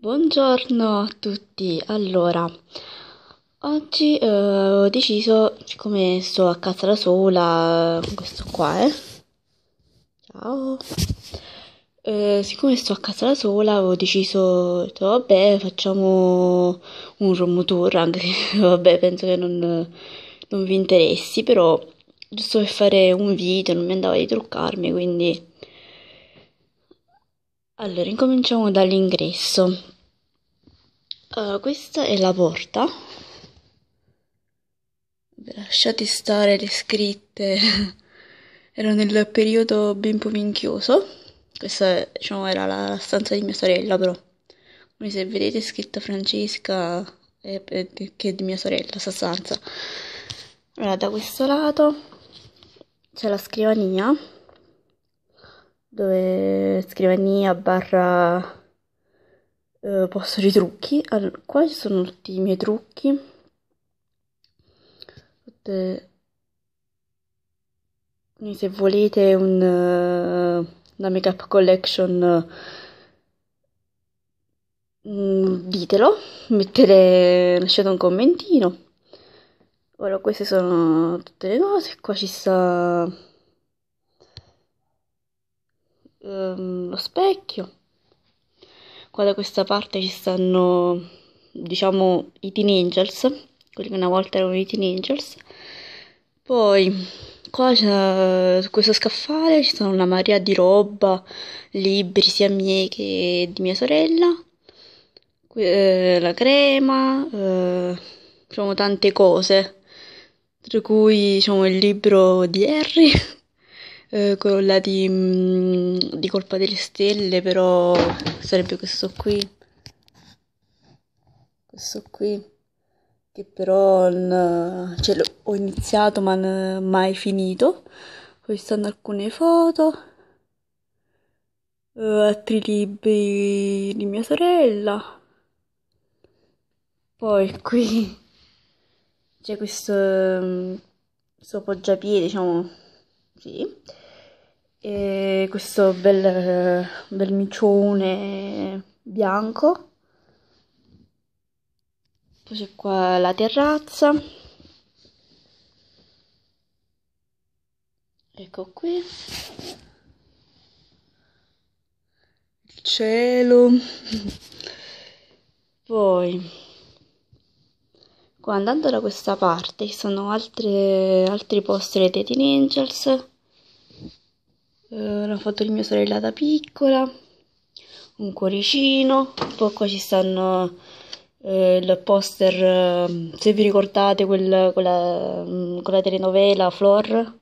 Buongiorno a tutti, allora oggi eh, ho deciso, siccome sto a casa da sola, questo qua eh, ciao, eh, siccome sto a casa da sola ho deciso, detto, vabbè facciamo un room tour, anche se vabbè penso che non, non vi interessi, però giusto per fare un video non mi andava di truccarmi quindi allora, incominciamo dall'ingresso. Allora, eh, questa è la porta. Lasciate stare le scritte, ero nel periodo bimbo minchioso. Questa diciamo, era la, stanza di mia sorella, però. Come se vedete scritta Francesca, è, eh, è, eh, che è di mia sorella, sta stanza. Allora, da questo lato c'è la scrivania dove scrivania barra eh, posto di trucchi. Allora, qua ci sono tutti i miei trucchi. Quindi se volete un, eh, una make up collection mm, ditelo, mettete, lasciate un commentino. Ora queste sono tutte le cose, qua ci sta ehm, lo specchio. Qua da questa parte ci stanno, diciamo, i Teen Angels, quelli che una volta erano i Teen Angels. Poi qua c'è, su questo scaffale ci sono una marea di roba, libri sia miei che di mia sorella, eh, la crema, eh, diciamo tante cose, tra cui diciamo il libro di Harry. eh, quella di, mh, mm, di Colpa delle Stelle, però sarebbe questo qui. Questo qui che però n- cioè, ho iniziato ma non mai finito. Poi stanno alcune foto, uh, altri libri di mia sorella. Poi qui c'è questo, mm, suo poggiapiede, diciamo, sì. E questo bel, bel micione bianco. Poi c'è qua la terrazza. Ecco qui. Il cielo. Poi andando da questa parte ci sono altre, altri posti dei Teen Angels eh, l'ho fatto di mia sorella da piccola, un cuoricino, poi qua ci stanno eh, il poster, ehm, se vi ricordate, quel, quella, mm, quella telenovela Flor.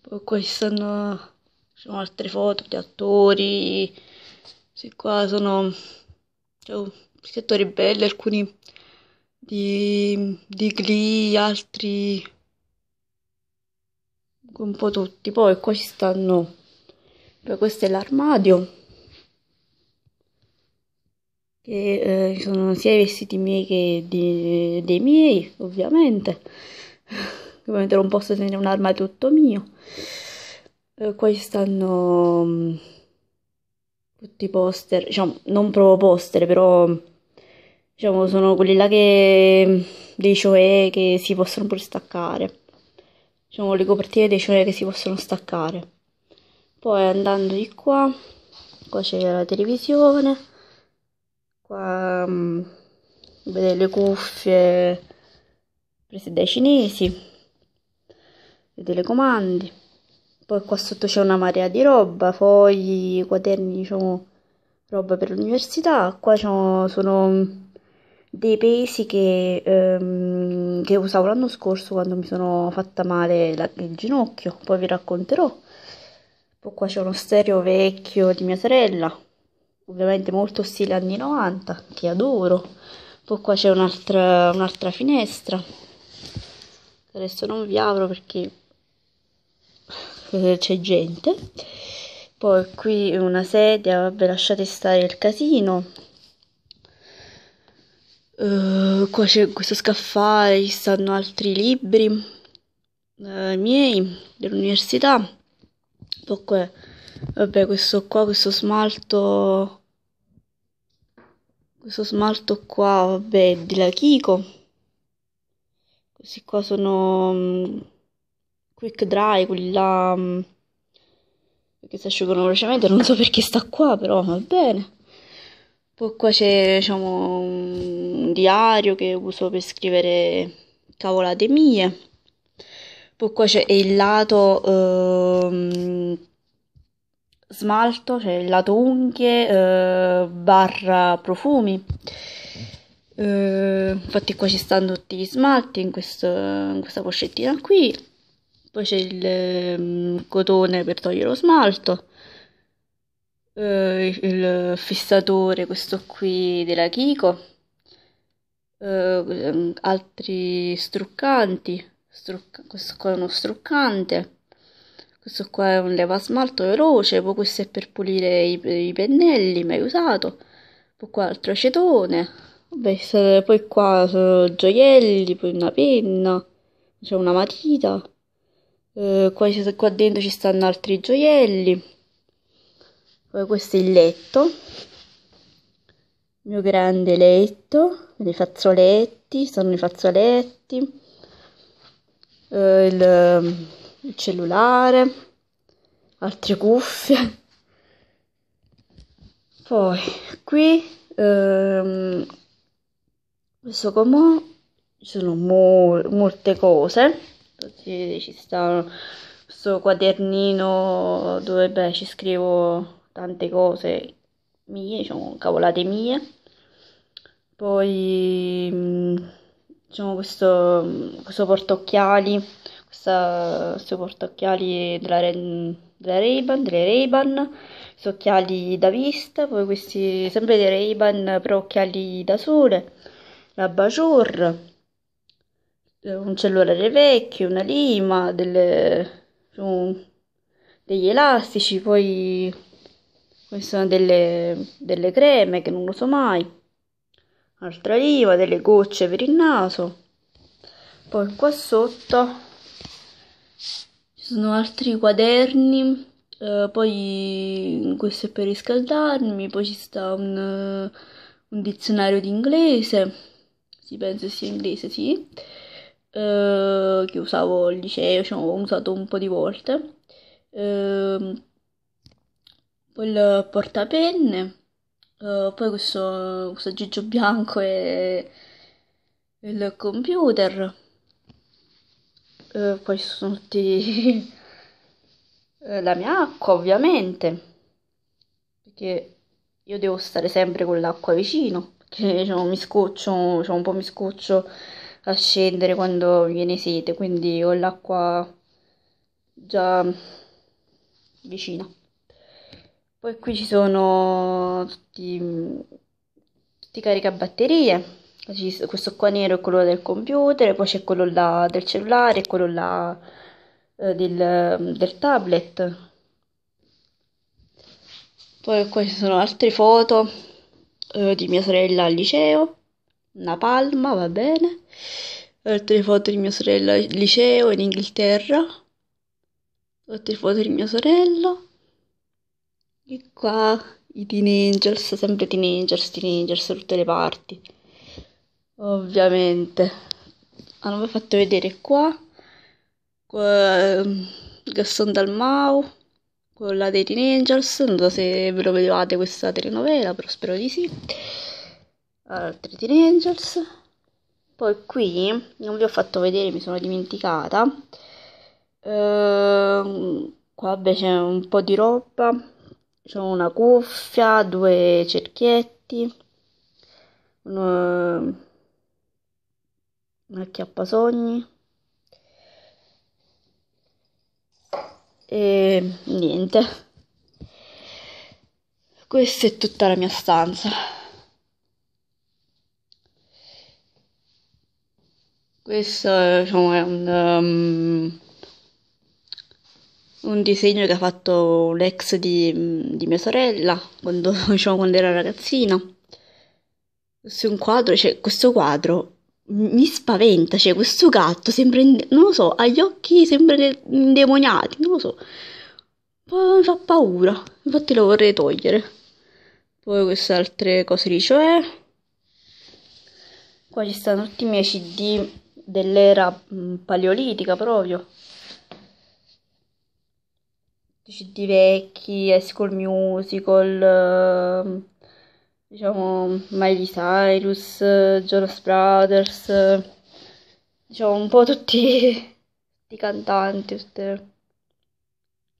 Poi qua ci stanno diciamo, altre foto di attori, sì, qua sono cioè, settori belli, alcuni di, di Glee, altri un po' tutti. Poi qua ci stanno, poi questo è l'armadio, che eh, sono sia i vestiti miei che di, dei miei, ovviamente. Ovviamente non posso tenere un armadio tutto mio. Eh, qua ci stanno um, mm, tutti i poster, diciamo, non proprio poster, però diciamo sono quelli là che mm, dei cioè che si possono pure staccare diciamo, le copertine dei cellulari che si possono staccare. Poi andando di qua, qua c'è la televisione, qua mh, mm, vedete le cuffie prese dai cinesi, i telecomandi. Poi qua sotto c'è una marea di roba, fogli, quaderni, diciamo, roba per l'università. Qua sono dei pesi che, ehm, che, usavo l'anno scorso quando mi sono fatta male la, il ginocchio, poi vi racconterò. Poi qua c'è uno stereo vecchio di mia sorella, ovviamente molto stile anni 90, che adoro. Poi qua c'è un'altra, un'altra finestra, adesso non vi apro perché eh, c'è gente. Poi qui una sedia, vabbè lasciate stare il casino, Uh, eh, qua c'è questo scaffale, ci stanno altri libri uh, miei dell'università. Poi vabbè, questo qua, questo smalto, questo smalto qua, vabbè, di la Kiko. Questi qua sono um, quick dry, quelli là um, che si asciugano velocemente, non so perché sta qua, però va bene. Poi c'è diciamo, un diario che uso per scrivere cavolate mie. Poi qua c'è il lato ehm, smalto, cioè il lato unghie eh, barra profumi. Eh, infatti qua ci stanno tutti gli smalti in, questo, in questa pochettina qui. Poi c'è il ehm, cotone per togliere lo smalto eh, il fissatore, questo qui della Kiko, eh, mm, altri struccanti, struc- questo qua è uno struccante, questo qua è un leva smalto veloce, poi questo è per pulire i, i pennelli mai usato, poi qua altro acetone, vabbè, poi qua sono gioielli, poi una penna, c'è una matita, eh, qua, qua dentro ci stanno altri gioielli. Poi questo è il letto, il mio grande letto, i fazzoletti, sono i fazzoletti, eh, il, il cellulare, altre cuffie. Poi qui ehm, questo comò ci sono mo molte cose. Ci sta questo quadernino dove beh, ci scrivo tante cose mie, diciamo, cavolate mie. Poi, mm, diciamo, questo, questo portocchiali, questa, questo portocchiali della, della Ray-Ban, delle Ray-Ban, questi occhiali da vista, poi questi, sempre dei Ray-Ban, però occhiali da sole, la Bajur, eh, un cellulare vecchio, una lima, delle, diciamo, degli elastici, poi queste sono delle, delle creme che non uso mai. Altra riva, delle gocce per il naso. Poi qua sotto ci sono altri quaderni. Eh, poi questo è per riscaldarmi. Poi ci sta un, eh, un dizionario di inglese. Si pensa sia inglese, sì. Eh, che usavo al liceo, diciamo, ho usato un po' di volte. Eh, poi il portapenne, uh, poi questo, questo bianco e il computer. Uh, poi sono tutti eh, la mia acqua, ovviamente, perché io devo stare sempre con l'acqua vicino, perché diciamo, mi scoccio, diciamo, un po' mi scoccio a scendere quando viene sete, quindi ho l'acqua già vicina. Poi qui ci sono tutti, tutti i caricabatterie, questo qua nero è quello del computer, poi c'è quello là del cellulare, quello là eh, del, del, tablet. Poi qua ci sono altre foto eh, di mia sorella al liceo, una palma, va bene. Altre foto di mia sorella al liceo in Inghilterra. Altre foto di mia sorella e qua i teenagers, sempre teenagers, teenagers da tutte le parti. Ovviamente. Hanno fatto vedere qua, qua ehm, Gaston Dalmau, quella dei teenagers, non so se ve lo vedevate questa telenovela, però spero di sì. Altri teenagers. Poi qui, non vi ho fatto vedere, mi sono dimenticata. Ehm, qua vabbè c'è un po' di roba diciamo una cuffia, due cerchietti, un, ehm, un sogni e niente. Questa è tutta la mia stanza. Questo diciamo, è un... Um, un disegno che ha fatto l'ex di, di mia sorella quando, diciamo, quando era ragazzina. Questo, un quadro, cioè, questo quadro mi spaventa, cioè questo gatto sembra, in, non lo so, ha gli occhi sembra indemoniati, non lo so, mi fa paura, infatti lo vorrei togliere. Poi queste altre cose lì, cioè... Qua ci stanno tutti i miei CD dell'era paleolitica proprio. Cd vecchi, High School Musical, ehm, diciamo Miley Cyrus, Jonas Brothers, diciamo un po' tutti, i cantanti. Tutte.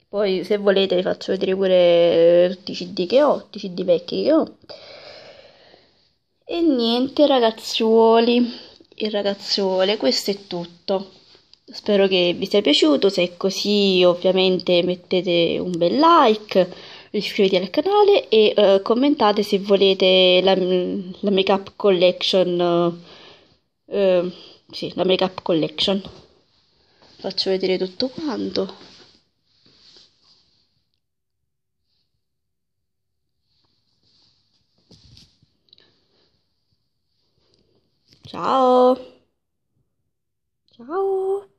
Poi se volete vi faccio vedere pure tutti i CD che ho, tutti i CD vecchi che ho. E niente ragazzuoli e ragazzuole, questo è tutto. Spero che vi sia piaciuto, se è così ovviamente mettete un bel like, iscrivetevi al canale e uh, commentate se volete la, la make up collection. Uh, uh, sì, la make up collection. Faccio vedere tutto quanto. Ciao! Ciao!